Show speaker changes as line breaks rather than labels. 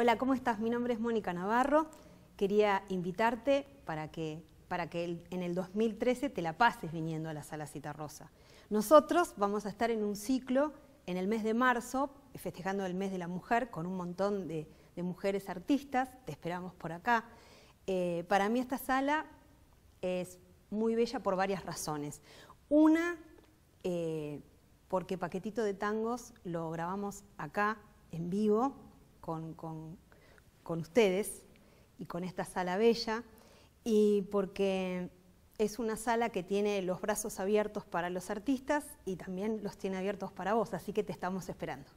Hola, ¿cómo estás? Mi nombre es Mónica Navarro. Quería invitarte para que, en el 2013 te la pases viniendo a la Sala Cita Nosotros vamos a estar en un ciclo en el mes de marzo, festejando el mes de la mujer, con un montón de, mujeres artistas. Te esperamos por acá. Eh, para mí esta sala es muy bella por varias razones. Una, eh, porque Paquetito de Tangos lo grabamos acá en vivo con, ustedes y con esta sala bella, y porque es una sala que tiene los brazos abiertos para los artistas y también los tiene abiertos para vos, así que te estamos esperando.